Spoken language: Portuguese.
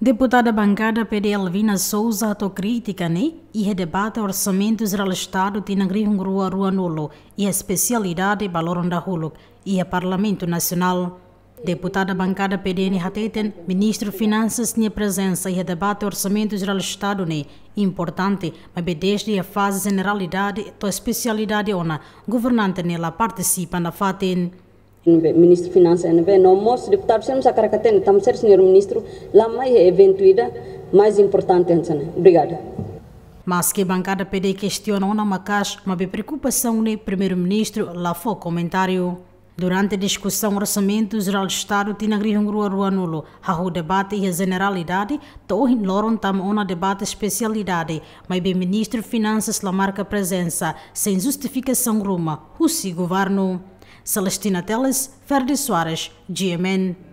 Deputada bancada PDL Vina Souza autocrítica né? e redebate orçamentos do Estado de Nangrihungrua Nulo e a especialidade Baloronda Huluk e a Parlamento Nacional. Deputada bancada PDN Hateten, ministro Finanças tinha presença e a debate orçamentos do Estado né? importante, mas desde a fase generalidade, tua especialidade ona, governante nela né? participa na FATEN. Ministro finanțe NV, deputados, estamos a să caracatene, tam ser senhor ministro, lá mais eventuida, mais importante ansana. Obrigada. Mas que a bancada PD questiona na Macax, mas preocupação do primeiro-ministro lá foi comentário. Durante a discussão, o orçamento geral do Estado tinha rua rua nulo. o debate e a generalidade, torre loron tam uma debate especialidade, mas o ministro finanças lá marca presença, sem justificação ruma, o governo. Celestina Teles, Ferdi Soares, GMN.